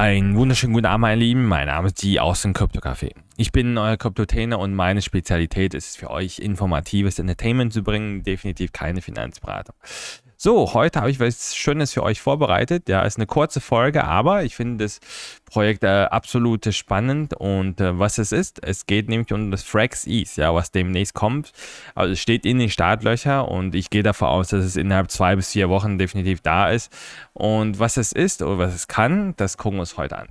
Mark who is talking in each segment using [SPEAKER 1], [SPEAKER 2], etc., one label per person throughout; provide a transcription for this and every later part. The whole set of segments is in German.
[SPEAKER 1] Einen wunderschönen guten Abend, meine Lieben. Mein Name ist die aus dem Krypto-Café. Ich bin euer Kryptotainer und meine Spezialität ist es für euch, informatives Entertainment zu bringen, definitiv keine Finanzberatung. So, heute habe ich was Schönes für euch vorbereitet. Ja, ist eine kurze Folge, aber ich finde das Projekt äh, absolut spannend und äh, was es ist. Es geht nämlich um das Frax Ease, ja, was demnächst kommt. Also es steht in den Startlöcher und ich gehe davon aus, dass es innerhalb zwei bis vier Wochen definitiv da ist. Und was es ist oder was es kann, das gucken wir uns heute an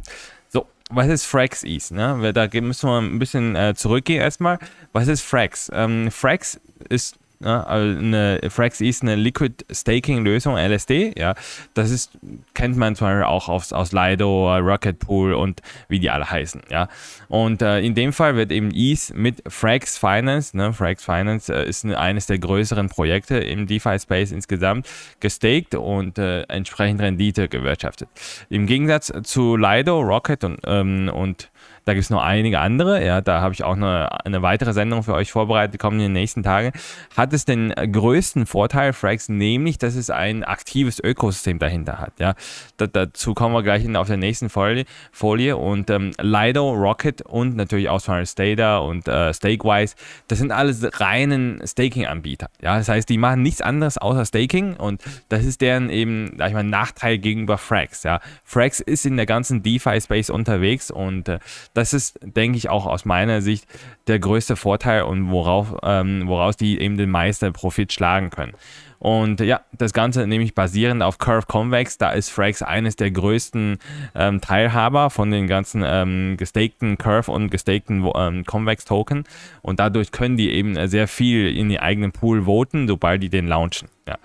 [SPEAKER 1] was ist Frax Ease? Ne? Da müssen wir ein bisschen äh, zurückgehen erstmal. Was ist Frax? Ähm, Frax ist ja, ne, also eine Frax ist eine Liquid Staking Lösung, LSD, ja, das ist, kennt man zum Beispiel auch aus, aus Lido, Rocket Pool und wie die alle heißen, ja. Und äh, in dem Fall wird eben ETH mit Frax Finance, ne, Frax Finance äh, ist eines der größeren Projekte im DeFi Space insgesamt, gestaked und äh, entsprechend Rendite gewirtschaftet. Im Gegensatz zu Lido, Rocket und, ähm, und da gibt es noch einige andere. Ja, da habe ich auch eine, eine weitere Sendung für euch vorbereitet, die kommen in den nächsten Tagen. Hat es den größten Vorteil, Frax, nämlich, dass es ein aktives Ökosystem dahinter hat. Ja, da, dazu kommen wir gleich in, auf der nächsten Folie. Folie. Und ähm, Lido, Rocket und natürlich auch Smart Stater und äh, Stakewise, das sind alles reinen Staking-Anbieter. Ja, das heißt, die machen nichts anderes außer Staking und das ist deren eben, sag ich mal, Nachteil gegenüber Frax. Ja, Frax ist in der ganzen DeFi-Space unterwegs und äh, das ist, denke ich, auch aus meiner Sicht der größte Vorteil und worauf, ähm, woraus die eben den meisten Profit schlagen können. Und ja, das Ganze nämlich basierend auf Curve Convex. Da ist Frax eines der größten ähm, Teilhaber von den ganzen ähm, gestakten Curve und gestakten ähm, Convex Token. Und dadurch können die eben sehr viel in die eigenen Pool voten, sobald die den launchen. Ja.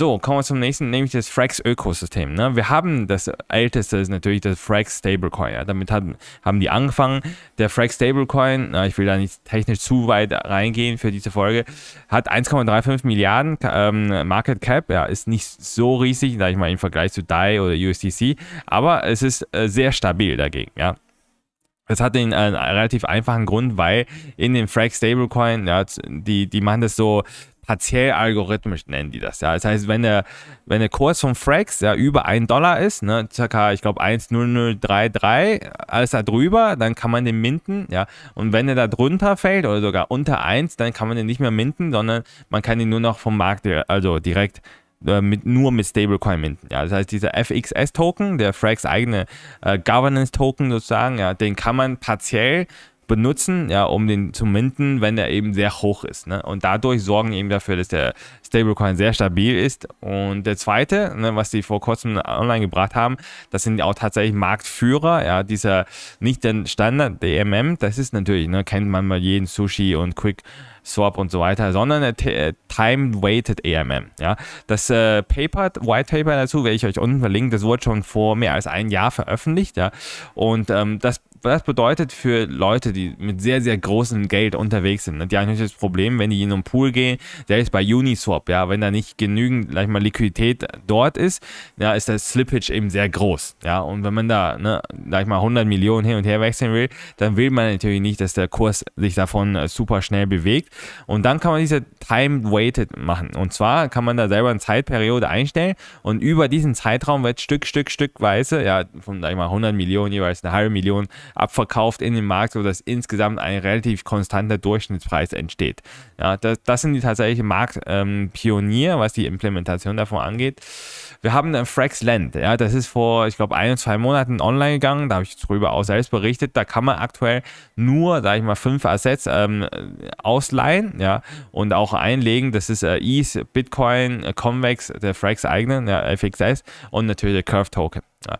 [SPEAKER 1] So, kommen wir zum nächsten, nämlich das Frax-Ökosystem. Ne? Wir haben das älteste ist natürlich das Frax Stablecoin. Ja? Damit hat, haben die angefangen. Der Frax Stablecoin, ich will da nicht technisch zu weit reingehen für diese Folge, hat 1,35 Milliarden ähm, Market Cap. Ja, ist nicht so riesig, sag ich mal, im Vergleich zu DAI oder USDC, aber es ist äh, sehr stabil dagegen. Ja? Das hat äh, einen äh, relativ einfachen Grund, weil in den Frax Stablecoin, ja, die, die machen das so partiell algorithmisch nennen die das. Ja, das heißt, wenn der, wenn der Kurs von Frax ja über 1 Dollar ist, ne, circa, ich glaube 1,0033, alles da drüber, dann kann man den minten, ja. Und wenn er da drunter fällt oder sogar unter 1, dann kann man den nicht mehr minten, sondern man kann ihn nur noch vom Markt, also direkt äh, mit, nur mit Stablecoin minten. Ja, das heißt, dieser FXS-Token, der Frax eigene äh, Governance-Token sozusagen, ja, den kann man partiell benutzen, ja, um den zu minten, wenn der eben sehr hoch ist. Ne? Und dadurch sorgen eben dafür, dass der Stablecoin sehr stabil ist. Und der zweite, ne, was sie vor kurzem online gebracht haben, das sind auch tatsächlich Marktführer, ja, dieser nicht den Standard DMM, e das ist natürlich, ne, kennt man mal jeden Sushi und Quick Swap und so weiter, sondern äh, Time-Weighted AMM. Ja? Das äh, Paper, White Paper dazu, werde ich euch unten verlinken, das wurde schon vor mehr als einem Jahr veröffentlicht. Ja? Und ähm, das das bedeutet für Leute, die mit sehr, sehr großem Geld unterwegs sind, ne? die haben das Problem, wenn die in einen Pool gehen, selbst bei Uniswap, ja, wenn da nicht genügend, sag ich mal, Liquidität dort ist, ja, ist das Slippage eben sehr groß, ja, und wenn man da, ne, sag ich mal, 100 Millionen hin und her wechseln will, dann will man natürlich nicht, dass der Kurs sich davon äh, super schnell bewegt und dann kann man diese Time-Weighted machen. Und zwar kann man da selber eine Zeitperiode einstellen und über diesen Zeitraum wird Stück, Stück, Stückweise, ja, von sag ich mal 100 Millionen jeweils eine halbe Million abverkauft in den Markt, sodass insgesamt ein relativ konstanter Durchschnittspreis entsteht. Ja, das, das sind die tatsächlichen Marktpionier, ähm, was die Implementation davon angeht. Wir haben dann Frax Land, ja, das ist vor, ich glaube, ein, zwei Monaten online gegangen, da habe ich darüber auch selbst berichtet, da kann man aktuell nur, sage ich mal, fünf Assets ähm, ausladen Line, ja, und auch einlegen. Das ist äh, ETH, Bitcoin, äh, Convex, der Frax eigenen, ja, FXS und natürlich der Curve Token. Ja.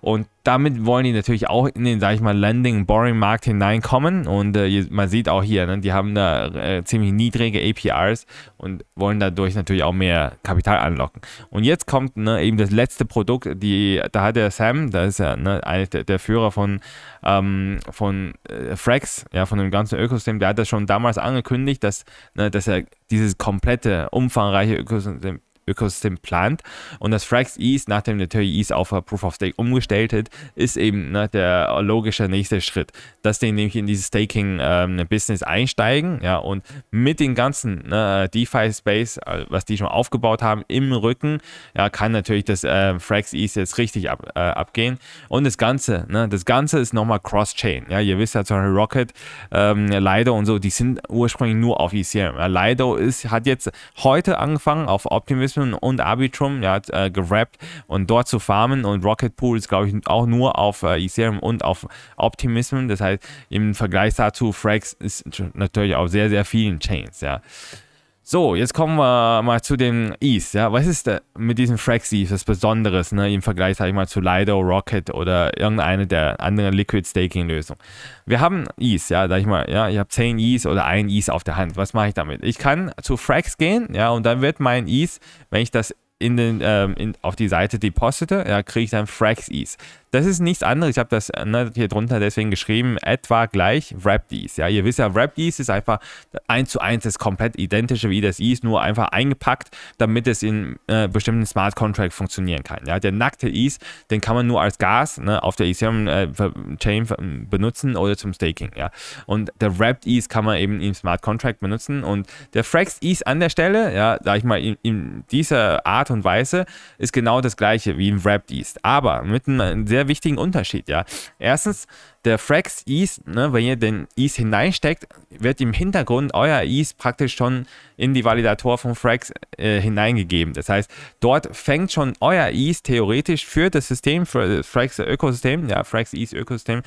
[SPEAKER 1] Und damit wollen die natürlich auch in den, sag ich mal, Lending Boring Markt hineinkommen. Und äh, man sieht auch hier, ne, die haben da äh, ziemlich niedrige APRs und wollen dadurch natürlich auch mehr Kapital anlocken. Und jetzt kommt ne, eben das letzte Produkt, die, da hat der Sam, da ist ja ne, einer der, der, Führer von, ähm, von äh, Frax, ja, von dem ganzen Ökosystem, der hat das schon damals angekündigt, dass, ne, dass er dieses komplette, umfangreiche Ökosystem Ökosystem plant. Und das Frax Ease, nachdem natürlich Ease auf Proof of Stake umgestellt hat, ist eben ne, der logische nächste Schritt, dass die nämlich in dieses Staking-Business ähm, einsteigen ja, und mit den ganzen ne, DeFi-Space, äh, was die schon aufgebaut haben, im Rücken, ja, kann natürlich das äh, Frax Ease jetzt richtig ab, äh, abgehen. Und das Ganze, ne, das Ganze ist nochmal Cross-Chain. Ja, ihr wisst ja zum Beispiel Rocket, ähm, Lido und so, die sind ursprünglich nur auf Ethereum. Ja, Lido ist, hat jetzt heute angefangen auf Optimism Division und Arbitrum, ja, äh, gerappt und dort zu farmen und Rocket Pool ist, glaube ich, auch nur auf äh, Ethereum und auf Optimism. Das heißt, im Vergleich dazu, Frax ist natürlich auf sehr, sehr vielen Chains, ja. So, jetzt kommen wir mal zu den E's. Ja? Was ist mit diesen Frax E's das Besonderes ne? im Vergleich, sag ich mal, zu Lido, Rocket oder irgendeine der anderen Liquid Staking Lösungen? Wir haben E's, ja, sag ich mal, ja, ich habe 10 E's oder ein E's auf der Hand. Was mache ich damit? Ich kann zu Frax gehen, ja, und dann wird mein E's, wenn ich das in den, ähm, in, auf die Seite deposite, ja, kriege ich dann Frax E's. Das ist nichts anderes. Ich habe das äh, ne, hier drunter deswegen geschrieben, etwa gleich WrapDs. Ja, ihr wisst ja, WrapDs ist einfach eins zu eins das komplett identische wie das Is, nur einfach eingepackt, damit es in äh, bestimmten Smart Contracts funktionieren kann. Ja, der nackte Ease, den kann man nur als Gas ne, auf der Ethereum äh, Chain benutzen oder zum Staking. Ja, und der Wrapped Ease kann man eben im Smart Contract benutzen und der Frax Ease an der Stelle, ja, sag ich mal, in, in dieser Art und Weise ist genau das gleiche wie im Wrapped Ease, aber mit einem sehr sehr wichtigen Unterschied, ja. Erstens, der Frax Ease, ne, wenn ihr den Ease hineinsteckt, wird im Hintergrund euer Ease praktisch schon in die Validator von Frax äh, hineingegeben. Das heißt, dort fängt schon euer Ease theoretisch für das System, für das Frax Ökosystem, ja, Frax Ease Ökosystem,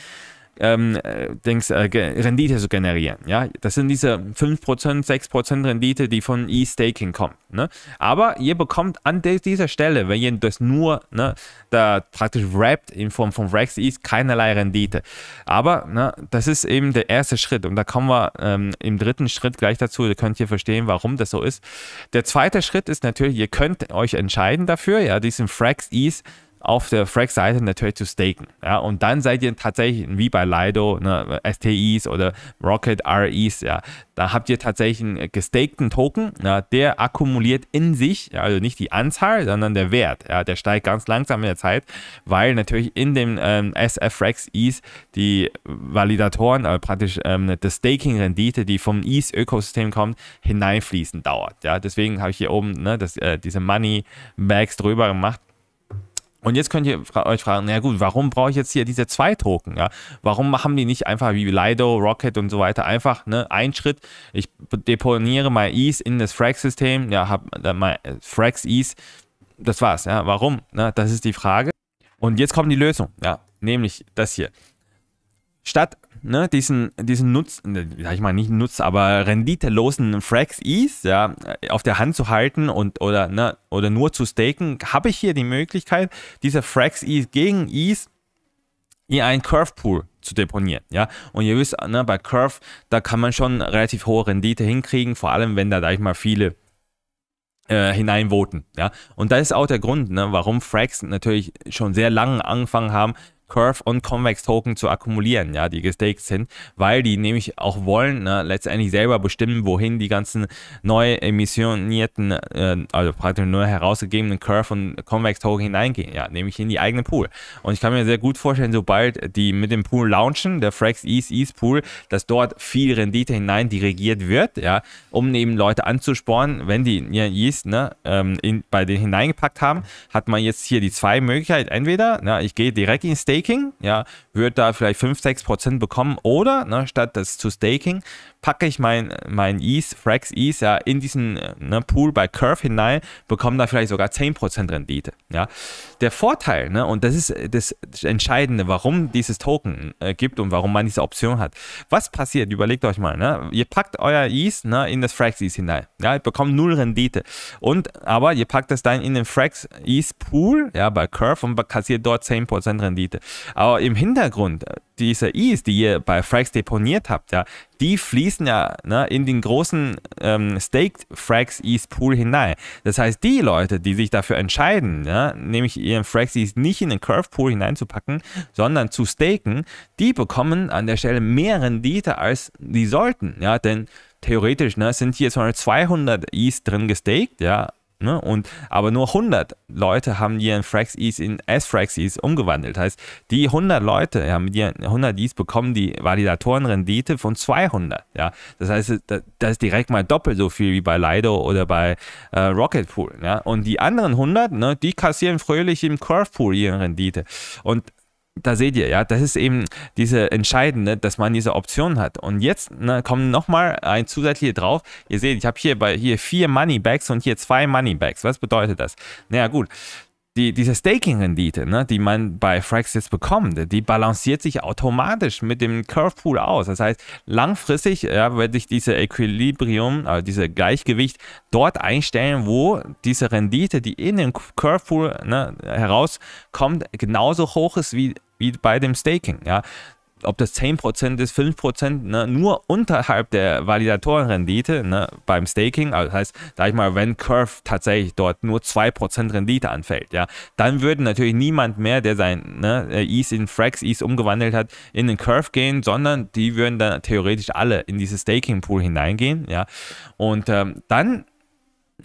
[SPEAKER 1] ähm, äh, Dings, äh, Rendite zu generieren. Ja? Das sind diese 5%, 6% Rendite, die von E-Staking kommen. Ne? Aber ihr bekommt an dieser Stelle, wenn ihr das nur ne, da praktisch wrapped in Form von Rex ist, keinerlei Rendite. Aber ne, das ist eben der erste Schritt und da kommen wir ähm, im dritten Schritt gleich dazu. Ihr könnt hier verstehen, warum das so ist. Der zweite Schritt ist natürlich, ihr könnt euch entscheiden dafür, ja, diesen Frax Ease auf der Frack-Seite natürlich zu staken. Ja, und dann seid ihr tatsächlich wie bei Lido, ne, STIs oder Rocket REs, ja, da habt ihr tatsächlich einen äh, gestakten Token, ja, der akkumuliert in sich, ja, also nicht die Anzahl, sondern der Wert. Ja, der steigt ganz langsam in der Zeit, weil natürlich in dem ähm, SFREX ETH die Validatoren, also praktisch ähm, die Staking-Rendite, die vom ETH-Ökosystem kommt, hineinfließen dauert. Ja, deswegen habe ich hier oben ne, das, äh, diese Money-Bags drüber gemacht und jetzt könnt ihr euch fragen, na gut, warum brauche ich jetzt hier diese zwei Token? Ja? Warum machen die nicht einfach wie Lido, Rocket und so weiter einfach ne, einen Schritt? Ich deponiere mein ETH in das Frax-System, ja, habe mein äh, Frax-ETH, das war's. Ja? Warum? Na, ne? das ist die Frage. Und jetzt kommt die Lösung, ja, nämlich das hier statt ne, diesen, diesen Nutz, sag ne, ich mal nicht Nutz, aber renditelosen Frags Ease ja, auf der Hand zu halten und oder, ne, oder nur zu staken, habe ich hier die Möglichkeit, diese Frags Ease gegen Ease in einen Curve Pool zu deponieren. Ja? Und ihr wisst, ne, bei Curve, da kann man schon relativ hohe Rendite hinkriegen, vor allem wenn da, sag ich mal, viele äh, hineinvoten. Ja? Und das ist auch der Grund, ne, warum Frags natürlich schon sehr lange angefangen haben, Curve und Convex Token zu akkumulieren, ja, die gestaked sind, weil die nämlich auch wollen ne, letztendlich selber bestimmen, wohin die ganzen neu emissionierten, äh, also praktisch nur herausgegebenen Curve und Convex Token hineingehen, ja, nämlich in die eigene Pool. Und ich kann mir sehr gut vorstellen, sobald die mit dem Pool launchen, der Frax East East Pool, dass dort viel Rendite hinein dirigiert wird, ja, um eben Leute anzuspornen, wenn die ihren East, ne, ähm, in, bei denen hineingepackt haben, hat man jetzt hier die zwei Möglichkeiten. Entweder, na, ne, ich gehe direkt in Stake Staking, ja, wird da vielleicht 5, 6 Prozent bekommen oder ne, statt das zu Staking packe ich mein, mein ETH, Frax ETH ja in diesen ne, Pool bei Curve hinein, bekomme da vielleicht sogar 10 Prozent Rendite, ja. Der Vorteil, ne, und das ist das Entscheidende, warum dieses Token äh, gibt und warum man diese Option hat. Was passiert? Überlegt euch mal, ne, ihr packt euer ETH ne, in das Frax ETH hinein, ja, ihr bekommt null Rendite und, aber ihr packt das dann in den Frax ETH Pool, ja, bei Curve und kassiert dort 10% Rendite. Aber im Hintergrund, äh, diese Is, die ihr bei Frags deponiert habt, ja, die fließen ja ne, in den großen ähm, Staked Frags East Pool hinein. Das heißt, die Leute, die sich dafür entscheiden, ja, nämlich ihren Frags East nicht in den Curve Pool hineinzupacken, sondern zu staken, die bekommen an der Stelle mehr Rendite als die sollten. Ja, denn theoretisch ne, sind hier 200 Is drin gestaked, ja, Ne? Und, aber nur 100 Leute haben ihren Frax Ease in s frax Ease umgewandelt. Heißt, die 100 Leute ja, mit ihren 100 Ease bekommen die Validatorenrendite von 200. Ja? Das heißt, das ist direkt mal doppelt so viel wie bei Lido oder bei äh, Rocket Pool. Ja? Und die anderen 100, ne, die kassieren fröhlich im Curve Pool ihre Rendite. Und da seht ihr, ja, das ist eben diese entscheidende, dass man diese Option hat. Und jetzt ne, kommen nochmal ein zusätzliches drauf. Ihr seht, ich habe hier bei hier vier Moneybags und hier zwei Moneybags. Was bedeutet das? Naja, gut. Die, diese Staking-Rendite, ne, die man bei Frax jetzt bekommt, die balanciert sich automatisch mit dem Curve-Pool aus. Das heißt, langfristig ja, wird sich diese Equilibrium, also dieses Gleichgewicht dort einstellen, wo diese Rendite, die in den Curve-Pool ne, herauskommt, genauso hoch ist wie wie bei dem Staking, ja. Ob das 10% ist, 5%, ne, nur unterhalb der Validatorenrendite ne, beim Staking, also das heißt, sag ich mal, wenn Curve tatsächlich dort nur 2% Rendite anfällt, ja, dann würde natürlich niemand mehr, der sein ne, ETH äh, in Frax, ETH umgewandelt hat, in den Curve gehen, sondern die würden dann theoretisch alle in dieses Staking-Pool hineingehen, ja. Und ähm, dann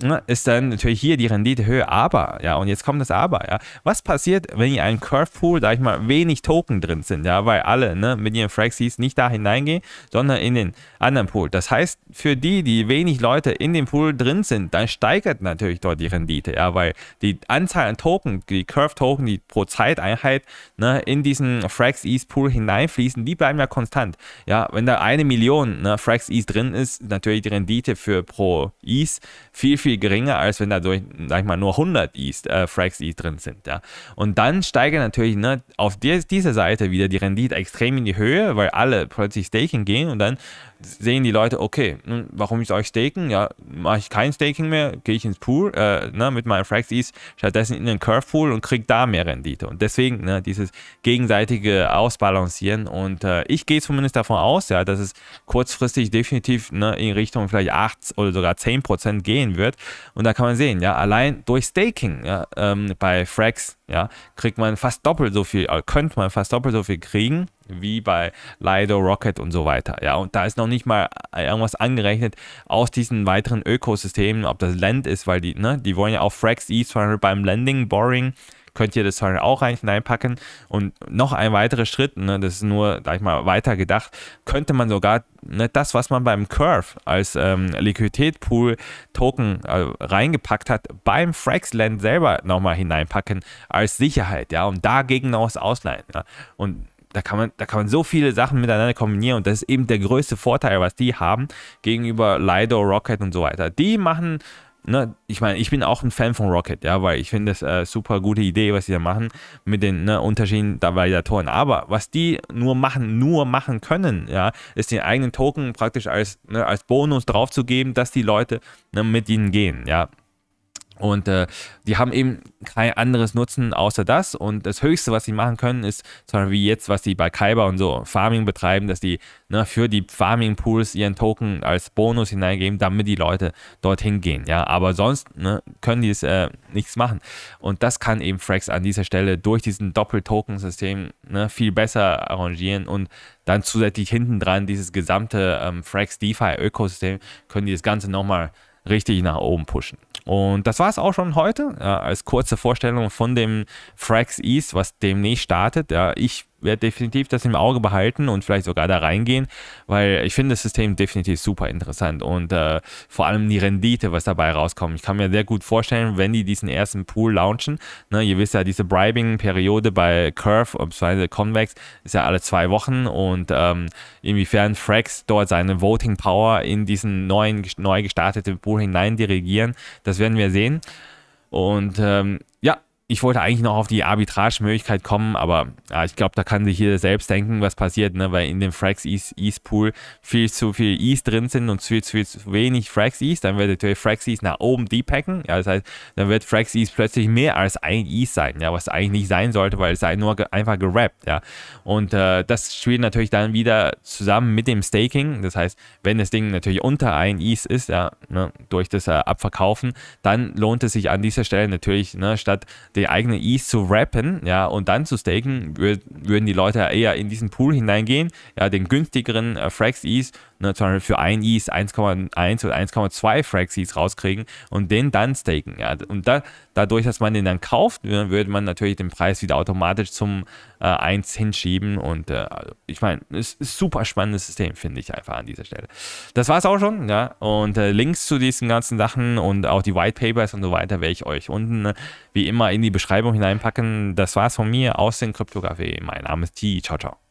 [SPEAKER 1] Ne, ist dann natürlich hier die Rendite höher. Aber, ja, und jetzt kommt das Aber, ja. Was passiert, wenn ihr einen Curve Pool, sag ich mal, wenig Token drin sind, ja, weil alle, ne, mit ihren Fraxies nicht da hineingehen, sondern in den anderen Pool. Das heißt, für die, die wenig Leute in dem Pool drin sind, dann steigert natürlich dort die Rendite, ja, weil die Anzahl an Token, die Curve Token, die pro Zeiteinheit, ne, in diesen Fraxies Pool hineinfließen, die bleiben ja konstant. Ja, wenn da eine Million, ne, Fraxies drin ist, natürlich die Rendite für pro Ease viel, viel viel geringer, als wenn da durch, sag ich mal, nur 100 East, äh, Frags East drin sind. Ja. Und dann steigert natürlich ne, auf der, dieser Seite wieder die Rendite extrem in die Höhe, weil alle plötzlich Staking gehen und dann sehen die Leute, okay, warum soll ich staken? Ja, mache ich kein Staking mehr, gehe ich ins Pool äh, ne, mit meinen Frags Ease stattdessen in den Curve Pool und kriege da mehr Rendite. Und deswegen ne, dieses gegenseitige Ausbalancieren. Und äh, ich gehe zumindest davon aus, ja, dass es kurzfristig definitiv ne, in Richtung vielleicht 8 oder sogar 10 gehen wird. Und da kann man sehen, ja, allein durch Staking ja, ähm, bei Frax ja, kriegt man fast doppelt so viel, äh, könnte man fast doppelt so viel kriegen wie bei Lido Rocket und so weiter. Ja, und da ist noch nicht mal irgendwas angerechnet aus diesen weiteren Ökosystemen, ob das Land ist, weil die, ne, die wollen ja auch Frax E 200 beim Landing, Boring, könnt ihr das halt auch rein hineinpacken. Und noch ein weiterer Schritt, ne, das ist nur, sag ich mal, weiter gedacht, könnte man sogar ne, das, was man beim Curve als ähm, Liquidität-Pool-Token äh, reingepackt hat, beim Fraxland selber nochmal hineinpacken als Sicherheit, ja, und dagegen aus ausleihen. Ja. Und da kann man, da kann man so viele Sachen miteinander kombinieren und das ist eben der größte Vorteil, was die haben gegenüber Lido, Rocket und so weiter. Die machen, ne, ich meine, ich bin auch ein Fan von Rocket, ja, weil ich finde das äh, super gute Idee, was sie da machen mit den ne, Unterschieden der Validatoren. Aber was die nur machen, nur machen können, ja, ist den eigenen Token praktisch als, ne, als Bonus draufzugeben, dass die Leute ne, mit ihnen gehen, ja. Und äh, die haben eben kein anderes Nutzen außer das. Und das Höchste, was sie machen können, ist, sondern wie jetzt, was die bei Kaiba und so Farming betreiben, dass die ne, für die Farming-Pools ihren Token als Bonus hineingeben, damit die Leute dorthin gehen. Ja? Aber sonst ne, können die es äh, nichts machen. Und das kann eben Frax an dieser Stelle durch diesen Doppel-Token-System ne, viel besser arrangieren und dann zusätzlich hinten dran dieses gesamte ähm, Frax DeFi-Ökosystem können die das Ganze nochmal mal richtig nach oben pushen. Und das war es auch schon heute, äh, als kurze Vorstellung von dem Frax East, was demnächst startet. Ja, ich werde definitiv das im Auge behalten und vielleicht sogar da reingehen, weil ich finde das System definitiv super interessant und äh, vor allem die Rendite, was dabei rauskommt. Ich kann mir sehr gut vorstellen, wenn die diesen ersten Pool launchen, ne, ihr wisst ja, diese Bribing-Periode bei Curve, beziehungsweise Convex, ist ja alle zwei Wochen und ähm, inwiefern Frax dort seine Voting Power in diesen neuen, neu gestarteten Pool hinein dirigieren, das werden wir sehen. Und ähm, ja, ich wollte eigentlich noch auf die Arbitragemöglichkeit kommen, aber ja, ich glaube, da kann sich jeder selbst denken, was passiert, ne? weil in dem Frax East, East Pool viel zu viel East drin sind und viel zu, viel zu wenig Frax East. Dann wird natürlich Frax East nach oben deepacken. Ja, das heißt, dann wird Frax East plötzlich mehr als ein East sein, ja, was eigentlich nicht sein sollte, weil es sei nur ge einfach gerappt. Ja. Und äh, das spielt natürlich dann wieder zusammen mit dem Staking. Das heißt, wenn das Ding natürlich unter ein East ist, ja, ne, durch das äh, Abverkaufen, dann lohnt es sich an dieser Stelle natürlich, ne, statt den die eigene Ease zu wrappen, ja, und dann zu staken, würd, würden die Leute eher in diesen Pool hineingehen, ja, den günstigeren äh, Frax Ease, ne, zum Beispiel für ein Ease 1,1 oder 1,2 Frax Ease rauskriegen und den dann staken, ja, und da, dadurch, dass man den dann kauft, ne, würde man natürlich den Preis wieder automatisch zum äh, 1 hinschieben und äh, ich meine, es ist super spannendes System, finde ich einfach an dieser Stelle. Das war es auch schon, ja, und äh, Links zu diesen ganzen Sachen und auch die White Papers und so weiter werde ich euch unten ne, wie immer in in die Beschreibung hineinpacken. Das war's von mir aus den Kryptografie. Mein Name ist T. Ciao, ciao.